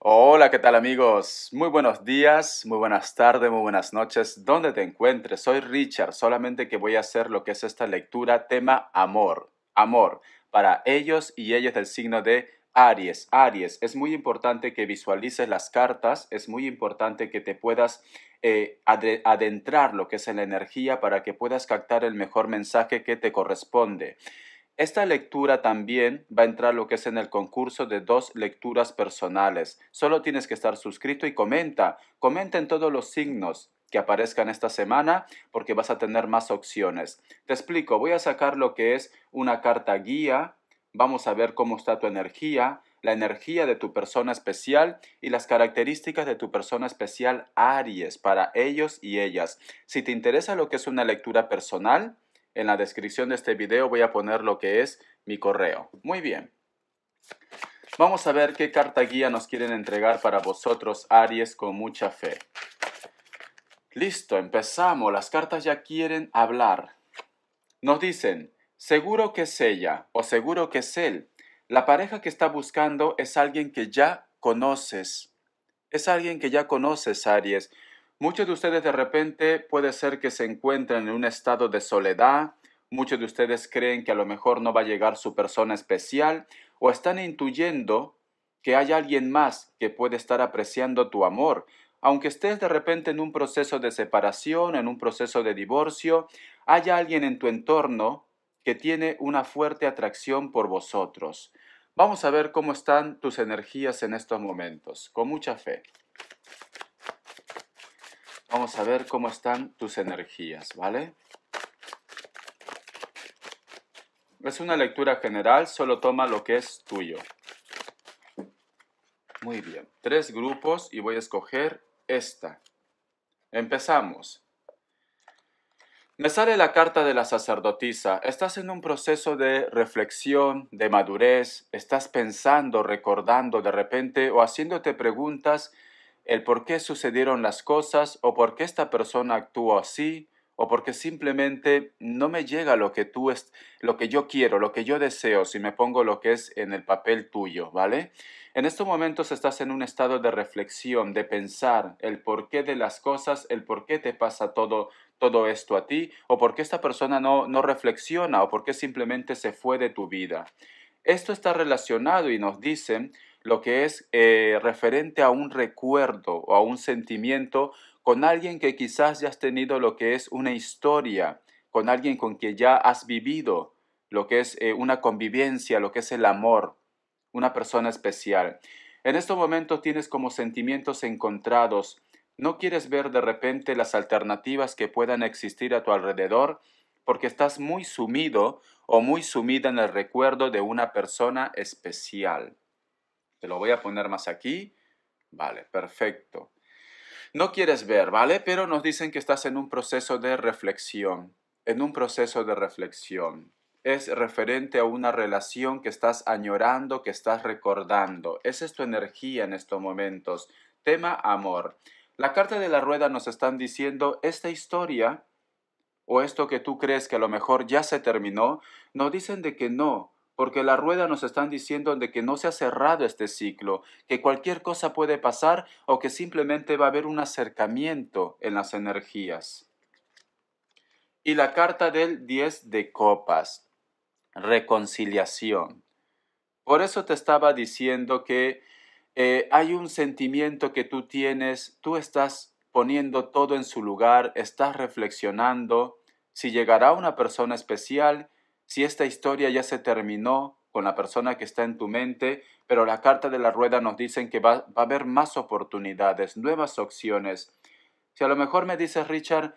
Hola, ¿qué tal amigos? Muy buenos días, muy buenas tardes, muy buenas noches. ¿Dónde te encuentres? Soy Richard, solamente que voy a hacer lo que es esta lectura, tema amor. Amor, para ellos y ellos del signo de Aries. Aries, es muy importante que visualices las cartas, es muy importante que te puedas eh, adentrar lo que es en la energía para que puedas captar el mejor mensaje que te corresponde. Esta lectura también va a entrar lo que es en el concurso de dos lecturas personales. Solo tienes que estar suscrito y comenta. Comenta en todos los signos que aparezcan esta semana porque vas a tener más opciones. Te explico, voy a sacar lo que es una carta guía. Vamos a ver cómo está tu energía, la energía de tu persona especial y las características de tu persona especial Aries para ellos y ellas. Si te interesa lo que es una lectura personal, en la descripción de este video voy a poner lo que es mi correo. Muy bien. Vamos a ver qué carta guía nos quieren entregar para vosotros, Aries, con mucha fe. Listo, empezamos. Las cartas ya quieren hablar. Nos dicen, seguro que es ella o seguro que es él. La pareja que está buscando es alguien que ya conoces. Es alguien que ya conoces, Aries. Muchos de ustedes de repente puede ser que se encuentren en un estado de soledad, muchos de ustedes creen que a lo mejor no va a llegar su persona especial o están intuyendo que hay alguien más que puede estar apreciando tu amor. Aunque estés de repente en un proceso de separación, en un proceso de divorcio, hay alguien en tu entorno que tiene una fuerte atracción por vosotros. Vamos a ver cómo están tus energías en estos momentos, con mucha fe. Vamos a ver cómo están tus energías, ¿vale? Es una lectura general, solo toma lo que es tuyo. Muy bien, tres grupos y voy a escoger esta. Empezamos. Me sale la carta de la sacerdotisa. Estás en un proceso de reflexión, de madurez, estás pensando, recordando de repente o haciéndote preguntas el por qué sucedieron las cosas o por qué esta persona actuó así o porque simplemente no me llega lo que tú es lo que yo quiero, lo que yo deseo si me pongo lo que es en el papel tuyo, ¿vale? En estos momentos estás en un estado de reflexión, de pensar el porqué de las cosas, el por qué te pasa todo todo esto a ti o por qué esta persona no no reflexiona o por qué simplemente se fue de tu vida. Esto está relacionado y nos dicen lo que es eh, referente a un recuerdo o a un sentimiento con alguien que quizás ya has tenido lo que es una historia, con alguien con quien ya has vivido lo que es eh, una convivencia, lo que es el amor, una persona especial. En estos momentos tienes como sentimientos encontrados, no quieres ver de repente las alternativas que puedan existir a tu alrededor porque estás muy sumido o muy sumida en el recuerdo de una persona especial. Te lo voy a poner más aquí. Vale, perfecto. No quieres ver, ¿vale? Pero nos dicen que estás en un proceso de reflexión. En un proceso de reflexión. Es referente a una relación que estás añorando, que estás recordando. Esa es tu energía en estos momentos. Tema amor. La carta de la rueda nos están diciendo esta historia o esto que tú crees que a lo mejor ya se terminó, nos dicen de que no, porque la rueda nos están diciendo de que no se ha cerrado este ciclo, que cualquier cosa puede pasar o que simplemente va a haber un acercamiento en las energías. Y la carta del 10 de copas, reconciliación. Por eso te estaba diciendo que eh, hay un sentimiento que tú tienes, tú estás poniendo todo en su lugar, estás reflexionando si llegará una persona especial, si esta historia ya se terminó con la persona que está en tu mente, pero la carta de la rueda nos dicen que va, a haber más oportunidades, nuevas opciones. Si a lo mejor me dices, Richard,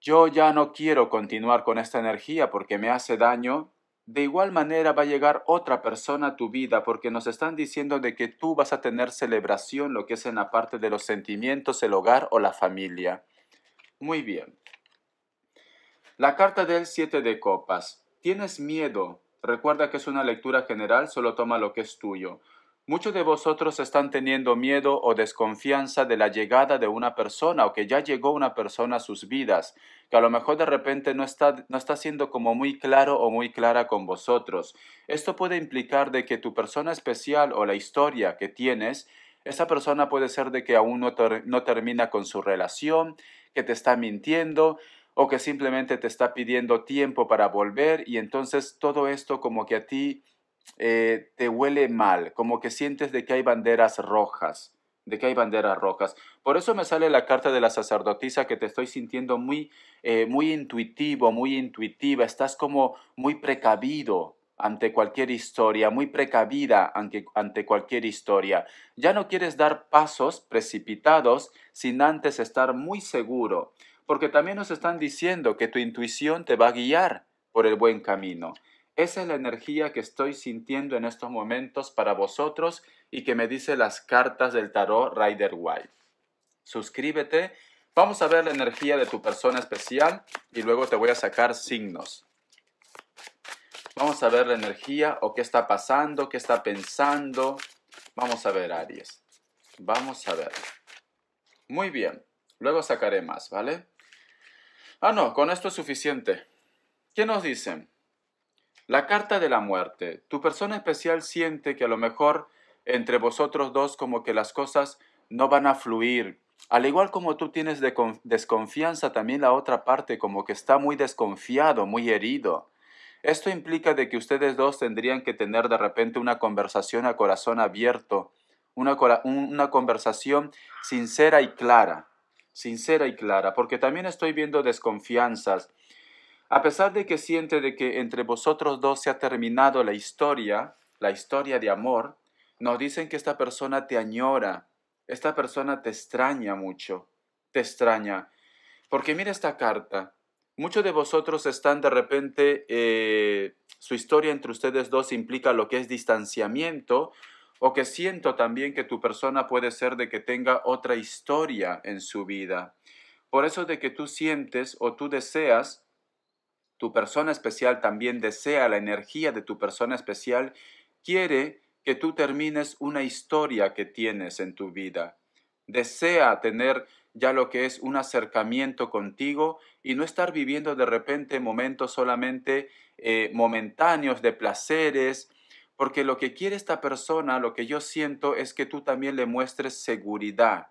yo ya no quiero continuar con esta energía porque me hace daño, de igual manera va a llegar otra persona a tu vida porque nos están diciendo de que tú vas a tener celebración, lo que es en la parte de los sentimientos, el hogar o la familia. Muy bien. La carta del siete de copas. Tienes miedo. Recuerda que es una lectura general, solo toma lo que es tuyo. Muchos de vosotros están teniendo miedo o desconfianza de la llegada de una persona o que ya llegó una persona a sus vidas, que a lo mejor de repente no está, no está siendo como muy claro o muy clara con vosotros. Esto puede implicar de que tu persona especial o la historia que tienes, esa persona puede ser de que aún no termina con su relación, que te está mintiendo, o que simplemente te está pidiendo tiempo para volver y entonces todo esto como que a ti eh, te huele mal, como que sientes de que hay banderas rojas, de que hay banderas rojas. Por eso me sale la carta de la sacerdotisa que te estoy sintiendo muy, eh, muy intuitivo, muy intuitiva, estás como muy precavido ante cualquier historia, muy precavida ante, ante cualquier historia. Ya no quieres dar pasos precipitados sin antes estar muy seguro porque también nos están diciendo que tu intuición te va a guiar por el buen camino. Esa es la energía que estoy sintiendo en estos momentos para vosotros y que me dice las cartas del tarot Rider White. Suscríbete, vamos a ver la energía de tu persona especial y luego te voy a sacar signos. Vamos a ver la energía o qué está pasando, qué está pensando. Vamos a ver, Aries. Vamos a ver. Muy bien, luego sacaré más, ¿vale? Ah, no, con esto es suficiente. ¿Qué nos dicen? La carta de la muerte. Tu persona especial siente que a lo mejor entre vosotros dos como que las cosas no van a fluir. Al igual como tú tienes desconfianza, también la otra parte como que está muy desconfiado, muy herido. Esto implica de que ustedes dos tendrían que tener de repente una conversación a corazón abierto, una conversación sincera y clara sincera y clara, porque también estoy viendo desconfianzas. A pesar de que siente de que entre vosotros dos se ha terminado la historia, la historia de amor, nos dicen que esta persona te añora, esta persona te extraña mucho, te extraña. Porque mira esta carta, muchos de vosotros están de repente, eh, su historia entre ustedes dos implica lo que es distanciamiento o que siento también que tu persona puede ser de que tenga otra historia en su vida. Por eso de que tú sientes o tú deseas, tu persona especial también desea la energía de tu persona especial, quiere que tú termines una historia que tienes en tu vida. Desea tener ya lo que es un acercamiento contigo y no estar viviendo de repente momentos solamente eh, momentáneos de placeres, porque lo que quiere esta persona, lo que yo siento, es que tú también le muestres seguridad.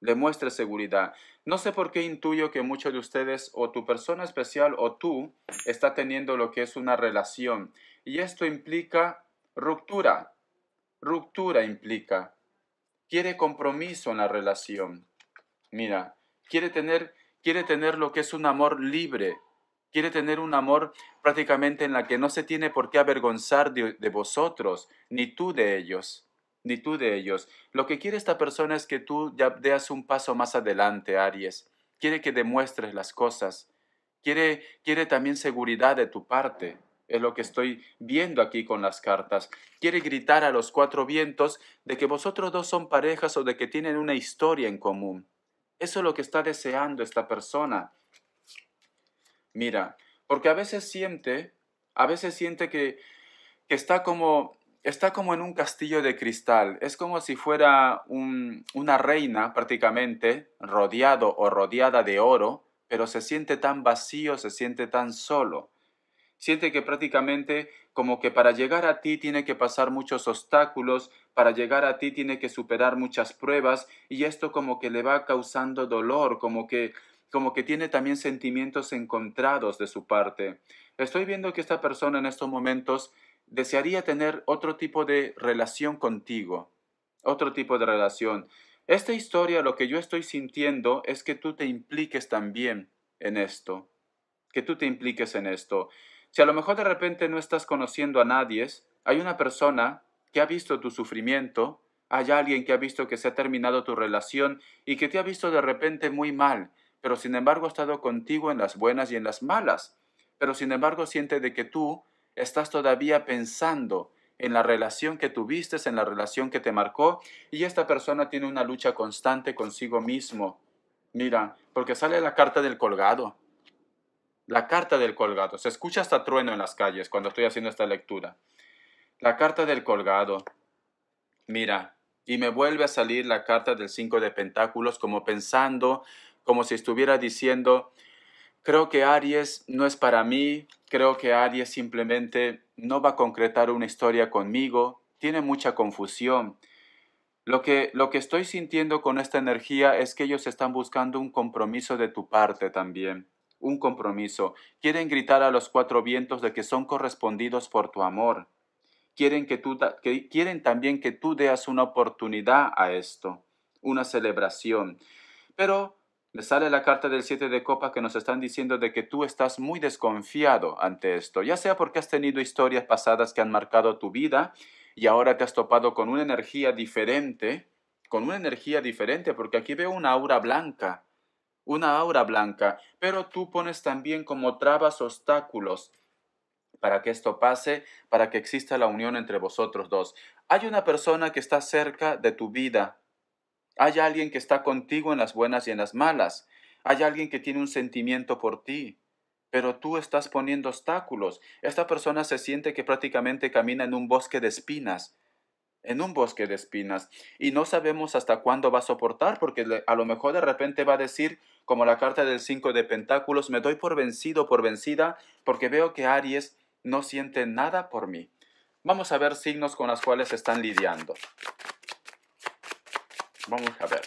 Le muestres seguridad. No sé por qué intuyo que muchos de ustedes, o tu persona especial, o tú, está teniendo lo que es una relación. Y esto implica ruptura. Ruptura implica. Quiere compromiso en la relación. Mira, quiere tener, quiere tener lo que es un amor libre, Quiere tener un amor prácticamente en la que no se tiene por qué avergonzar de, vosotros, ni tú de ellos ni tú de ellos. Lo que quiere esta persona es que tú ya deas un paso más adelante, Aries. Quiere que demuestres las cosas. Quiere, quiere también seguridad de tu parte. Es lo que estoy viendo aquí con las cartas. Quiere gritar a los cuatro vientos de que vosotros dos son parejas o de que tienen una historia en común. Eso es lo que está deseando esta persona mira, porque a veces siente, a veces siente que, que está como está como en un castillo de cristal, es como si fuera una reina prácticamente, rodeado o rodeada de oro, pero se siente tan vacío, se siente tan solo. Siente que prácticamente como que para llegar a ti tiene que pasar muchos obstáculos, para llegar a ti tiene que superar muchas pruebas y esto como que le va causando dolor, como que como que tiene también sentimientos encontrados de su parte. Estoy viendo que esta persona en estos momentos desearía tener otro tipo de relación contigo, otro tipo de relación. Esta historia, lo que yo estoy sintiendo es que tú te impliques también en esto, que tú te impliques en esto. Si a lo mejor de repente no estás conociendo a nadie, hay una persona que ha visto tu sufrimiento, hay alguien que ha visto que se ha terminado tu relación y que te ha visto de repente muy mal, pero sin embargo ha estado contigo en las buenas y en las malas, pero sin embargo siente de que tú estás todavía pensando en la relación que tuviste, en la relación que te marcó, y esta persona tiene una lucha constante consigo mismo. Mira, porque sale la carta del colgado. La carta del colgado. Se escucha hasta trueno en las calles cuando estoy haciendo esta lectura. La carta del colgado. Mira, y me vuelve a salir la carta del cinco de pentáculos como pensando como si estuviera diciendo, creo que Aries no es para mí, creo que Aries simplemente no va a concretar una historia conmigo, tiene mucha confusión. Lo que, lo que estoy sintiendo con esta energía es que ellos están buscando un compromiso de tu parte también, un compromiso. Quieren gritar a los cuatro vientos de que son correspondidos por tu amor. Quieren, que tú, quieren también que tú deas una oportunidad a esto, una celebración. Pero le sale la carta del 7 de copa que nos están diciendo de que tú estás muy desconfiado ante esto, ya sea porque has tenido historias pasadas que han marcado tu vida y ahora te has topado con una energía diferente, con una energía diferente, porque aquí veo una aura blanca, una aura blanca, pero tú pones también como trabas obstáculos para que esto pase, para que exista la unión entre vosotros dos. Hay una persona que está cerca de tu vida, hay alguien que está contigo en las buenas y en las malas. Hay alguien que tiene un sentimiento por ti. Pero tú estás poniendo obstáculos. Esta persona se siente que prácticamente camina en un bosque de espinas. En un bosque de espinas. Y no sabemos hasta cuándo va a soportar, porque a lo mejor de repente va a decir, como la carta del 5 de Pentáculos, me doy por vencido, por vencida, porque veo que Aries no siente nada por mí. Vamos a ver signos con los cuales están lidiando. Vamos a ver.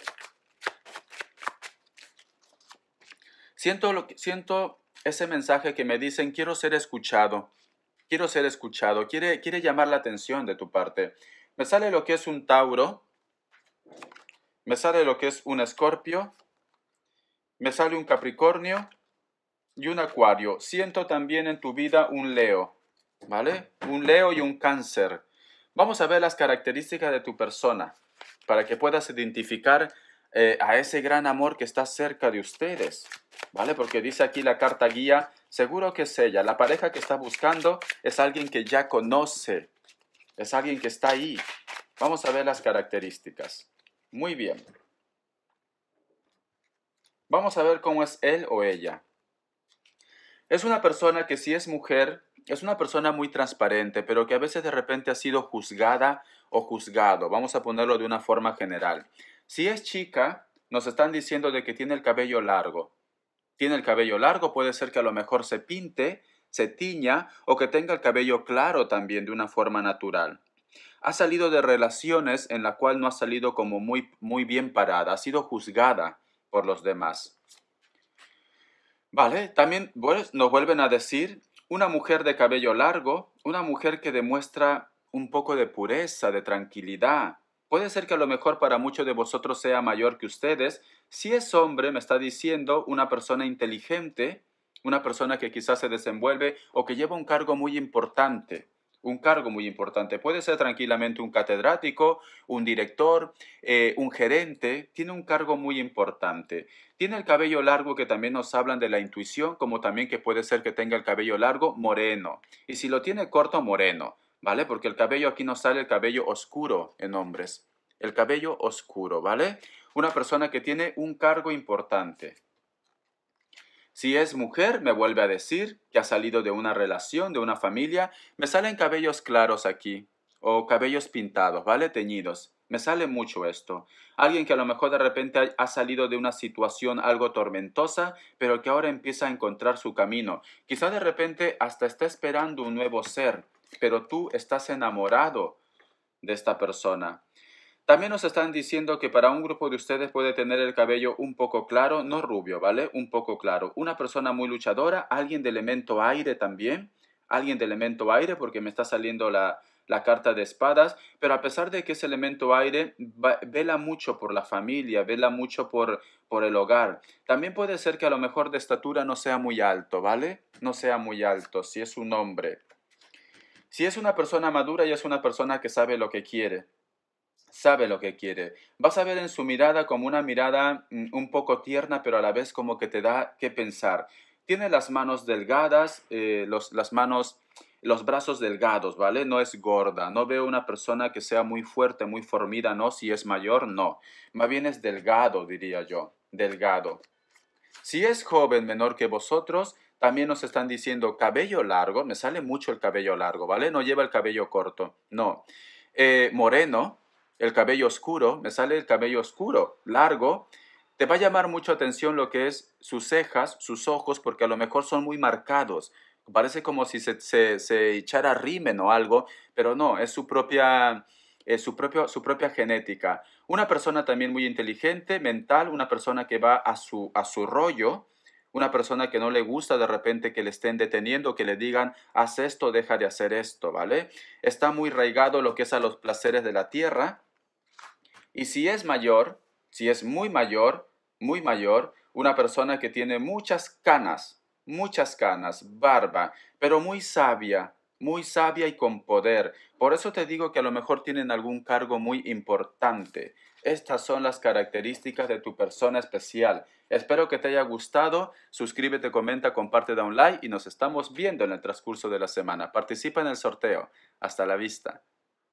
Siento, siento ese mensaje que me dicen, quiero ser escuchado, quiero ser escuchado, quiere, quiere llamar la atención de tu parte. Me sale lo que es un Tauro, me sale lo que es un Escorpio, me sale un Capricornio y un Acuario. Siento también en tu vida un Leo, ¿vale? Un Leo y un Cáncer. Vamos a ver las características de tu persona para que puedas identificar eh, a ese gran amor que está cerca de ustedes, ¿vale? Porque dice aquí la carta guía, seguro que es ella, la pareja que está buscando es alguien que ya conoce, es alguien que está ahí. Vamos a ver las características. Muy bien. Vamos a ver cómo es él o ella. Es una persona que si es mujer, es una persona muy transparente, pero que a veces de repente ha sido juzgada o juzgado. Vamos a ponerlo de una forma general. Si es chica, nos están diciendo de que tiene el cabello largo. Tiene el cabello largo, puede ser que a lo mejor se pinte, se tiña o que tenga el cabello claro también de una forma natural. Ha salido de relaciones en la cual no ha salido como muy, muy bien parada, ha sido juzgada por los demás. Vale, también pues, nos vuelven a decir una mujer de cabello largo, una mujer que demuestra un poco de pureza, de tranquilidad. Puede ser que a lo mejor para muchos de vosotros sea mayor que ustedes. Si es hombre, me está diciendo una persona inteligente, una persona que quizás se desenvuelve o que lleva un cargo muy importante un cargo muy importante. Puede ser tranquilamente un catedrático, un director, eh, un gerente, tiene un cargo muy importante. Tiene el cabello largo que también nos hablan de la intuición, como también que puede ser que tenga el cabello largo moreno. Y si lo tiene corto, moreno, ¿vale? Porque el cabello aquí nos sale el cabello oscuro en hombres. El cabello oscuro, ¿vale? Una persona que tiene un cargo importante. Si es mujer, me vuelve a decir que ha salido de una relación, de una familia, me salen cabellos claros aquí, o cabellos pintados, ¿vale? Teñidos. Me sale mucho esto. Alguien que a lo mejor de repente ha salido de una situación algo tormentosa, pero que ahora empieza a encontrar su camino. Quizá de repente hasta está esperando un nuevo ser, pero tú estás enamorado de esta persona. También nos están diciendo que para un grupo de ustedes puede tener el cabello un poco claro, no rubio, ¿vale? Un poco claro. Una persona muy luchadora, alguien de elemento aire también, alguien de elemento aire porque me está saliendo la, carta de espadas, pero a pesar de que ese elemento aire vela mucho por la familia, vela mucho por, por el hogar. También puede ser que a lo mejor de estatura no sea muy alto, ¿vale? No sea muy alto, si es un hombre. Si es una persona madura y es una persona que sabe lo que quiere, sabe lo que quiere. Vas a ver en su mirada como una mirada mm, un poco tierna, pero a la vez como que te da que pensar. Tiene las manos delgadas, eh, los, las manos, los brazos delgados, ¿vale? No es gorda. No veo una persona que sea muy fuerte, muy formida, no. Si es mayor, no. Más bien es delgado, diría yo. Delgado. Si es joven, menor que vosotros, también nos están diciendo cabello largo. Me sale mucho el cabello largo, ¿vale? No lleva el cabello corto. No. Eh, moreno, el cabello oscuro, me sale el cabello oscuro, largo, te va a llamar mucho atención lo que es sus cejas, sus ojos, porque a lo mejor son muy marcados. Parece como si se, echara rimen o algo, pero no, es su propia, su, su propia genética. Una persona también muy inteligente, mental, una persona que va a su, a su rollo, una persona que no le gusta de repente que le estén deteniendo, que le digan, haz esto, deja de hacer esto, ¿vale? Está muy arraigado lo que es a los placeres de la tierra, y si es mayor, si es muy mayor, muy mayor, una persona que tiene muchas canas, muchas canas, barba, pero muy sabia, muy sabia y con poder. Por eso te digo que a lo mejor tienen algún cargo muy importante. Estas son las características de tu persona especial. Espero que te haya gustado. Suscríbete, comenta, comparte, da un like y nos estamos viendo en el transcurso de la semana. Participa en el sorteo. Hasta la vista.